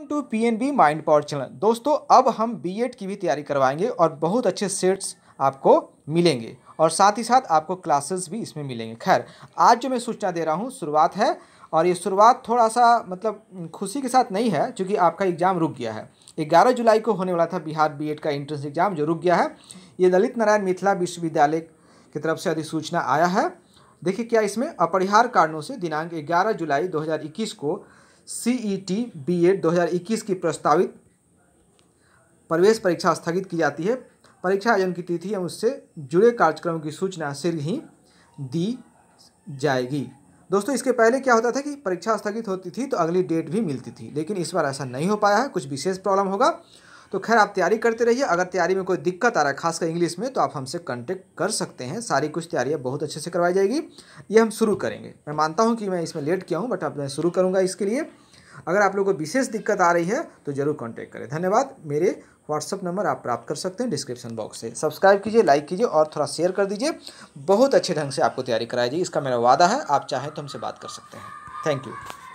welcome to P N B mind power channel दोस्तों अब हम बी एड की भी तैयारी करवाएंगे और बहुत अच्छे सेट्स आपको मिलेंगे और साथ ही साथ आपको क्लासेस भी इसमें मिलेंगे खैर आज जो मैं सूचना दे रहा हूँ शुरुआत है और ये शुरुआत थोड़ा सा मतलब खुशी के साथ नहीं है क्योंकि आपका एग्ज़ाम रुक गया है ग्यारह जुलाई को होने वाला था बिहार बी का एंट्रेंस एग्ज़ाम जो रुक गया है ये ललित नारायण मिथिला विश्वविद्यालय की तरफ से अधिसूचना आया है देखिए क्या इसमें अपरिहार कारणों से दिनांक ग्यारह जुलाई दो को C E T B Ed दो की प्रस्तावित प्रवेश परीक्षा स्थगित की जाती है परीक्षा आयोजन की तिथि एवं उससे जुड़े कार्यक्रमों की सूचना शीघ्र ही दी जाएगी दोस्तों इसके पहले क्या होता था कि परीक्षा स्थगित होती थी तो अगली डेट भी मिलती थी लेकिन इस बार ऐसा नहीं हो पाया है कुछ विशेष प्रॉब्लम होगा तो खैर आप तैयारी करते रहिए अगर तैयारी में कोई दिक्कत आ रहा है खासकर इंग्लिश में तो आप हमसे कॉन्टेक्ट कर सकते हैं सारी कुछ तैयारियाँ बहुत अच्छे से करवाई जाएगी ये हम शुरू करेंगे मैं मानता हूँ कि मैं इसमें लेट किया हूँ बट अब मैं शुरू करूँगा इसके लिए अगर आप लोग को विशेष दिक्कत आ रही है तो ज़रूर कॉन्टैक्ट करें धन्यवाद मेरे व्हाट्सअप नंबर आप प्राप्त कर सकते हैं डिस्क्रिप्शन बॉक्स से सब्सक्राइब कीजिए लाइक कीजिए और थोड़ा शेयर कर दीजिए बहुत अच्छे ढंग से आपको तैयारी कराई जाएगी इसका मेरा वादा है आप चाहें तो हमसे बात कर सकते हैं थैंक यू